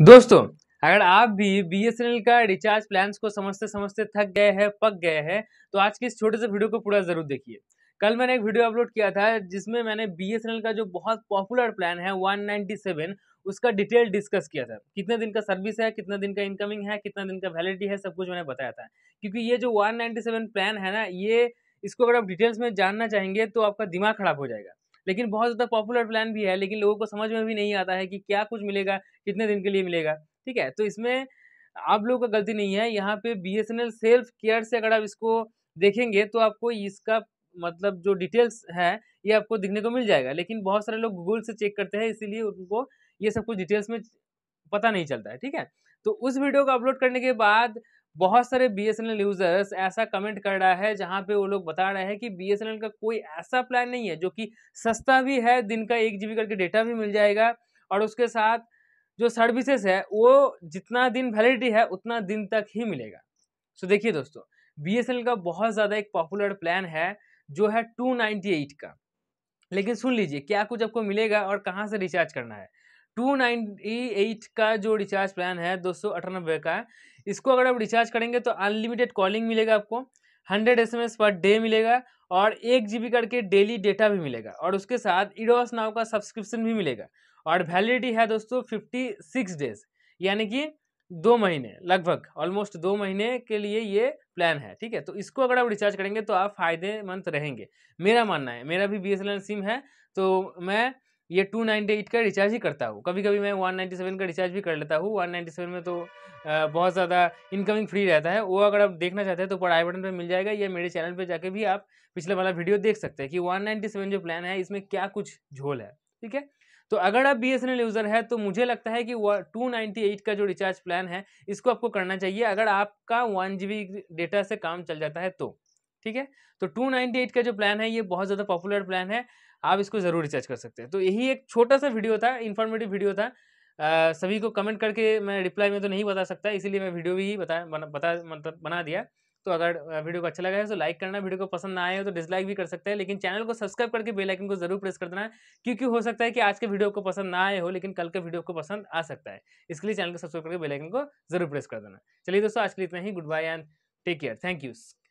दोस्तों अगर आप भी बी एस एन एल का रिचार्ज प्लान को समझते समझते थक गए हैं पक गए हैं तो आज के इस छोटे से वीडियो को पूरा जरूर देखिए कल मैंने एक वीडियो अपलोड किया था जिसमें मैंने बी एस एन एल का जो बहुत पॉपुलर प्लान है 197 उसका डिटेल डिस्कस किया था कितने दिन का सर्विस है कितने दिन का इनकमिंग है कितना दिन का वैलिडिटी है सब कुछ मैंने बताया था क्योंकि ये जो सेवन प्लान है ना ये इसको अगर आप डिटेल्स में जानना चाहेंगे तो आपका दिमाग खराब हो जाएगा लेकिन बहुत ज़्यादा पॉपुलर प्लान भी है लेकिन लोगों को समझ में भी नहीं आता है कि क्या कुछ मिलेगा कितने दिन के लिए मिलेगा ठीक है तो इसमें आप लोगों का गलती नहीं है यहाँ पे B S N L self care से अगर आप इसको देखेंगे तो आपको इसका मतलब जो डिटेल्स है ये आपको दिखने को मिल जाएगा लेकिन बहुत सारे लोग गूगल से चेक करते हैं इसीलिए उनको ये सब कुछ डिटेल्स में पता नहीं चलता है ठीक है तो उस वीडियो को अपलोड करने के बाद बहुत सारे B S N L users ऐसा कमेंट कर रहा है जहाँ पे वो लोग बता रहे हैं कि बी एस एन एल का कोई ऐसा प्लान नहीं है जो कि सस्ता भी है दिन का एक जी करके डेटा भी मिल जाएगा और उसके साथ जो सर्विसेज है वो जितना दिन वैलिडिटी है उतना दिन तक ही मिलेगा सो देखिए दोस्तों बी एस एन एल का बहुत ज़्यादा एक पॉपुलर प्लान है जो है टू नाइन्टी एट का लेकिन सुन लीजिए क्या कुछ आपको मिलेगा और कहाँ से रिचार्ज करना है टू नाइन्टी एट का जो रिचार्ज प्लान है दो सौ अठानबे का इसको अगर आप रिचार्ज करेंगे तो अनलिमिटेड कॉलिंग मिलेगा आपको हंड्रेड एस पर डे मिलेगा और एक जी करके डेली डेटा भी मिलेगा और उसके साथ इडोस नाव का सब्सक्रिप्शन भी मिलेगा और वैलिडिटी है दोस्तों फिफ्टी सिक्स डेज यानी कि दो महीने लगभग ऑलमोस्ट दो महीने के लिए ये प्लान है ठीक है तो इसको अगर आप रिचार्ज करेंगे तो आप फायदेमंद रहेंगे मेरा मानना है मेरा भी बी सिम है तो मैं ये टू नाइन्टी एट का रिचार्ज ही करता हूँ कभी कभी मैं वन नाइन्टी सेवन का रिचार्ज भी कर लेता हूँ वन नाइन्टी सेवन में तो बहुत ज़्यादा इनकमिंग फ्री रहता है वो अगर आप देखना चाहते हैं तो पढ़ाई बटन पर मिल जाएगा या मेरे चैनल पर जाके भी आप पिछले वाला वीडियो देख सकते हैं कि वन नाइन्टी सेवन जो प्लान है इसमें क्या कुछ झोल है ठीक है तो अगर आप B S N L user है तो मुझे लगता है कि टू नाइन्टी एट का जो रिचार्ज प्लान है इसको आपको करना चाहिए अगर आपका वन जी बी डेटा से काम चल जाता है तो ठीक है तो 298 का जो प्लान है ये बहुत ज़्यादा पॉपुलर प्लान है आप इसको ज़रूर रिचार्ज कर सकते हैं तो यही एक छोटा सा वीडियो था इन्फॉर्मेटिव वीडियो था आ, सभी को कमेंट करके मैं रिप्लाई में तो नहीं बता सकता इसीलिए मैं वीडियो भी बता बता मतलब बना दिया तो अगर वीडियो को अच्छा लगा है तो लाइक करना वीडियो को पसंद ना आए हो तो डिसलाइक भी कर सकते हैं लेकिन चैनल को सब्सक्राइब करके बेल आइकन को जरूर प्रेस कर देना है क्योंकि हो सकता है कि आज के वीडियो को पसंद ना आए हो लेकिन कल के वीडियो को पसंद आ सकता है इसके लिए चैनल को सब्सक्राइब करके बेल आइकन को जरूर प्रेस कर देना चलिए दोस्तों आज के लिए इतना ही goodbye and take care thank you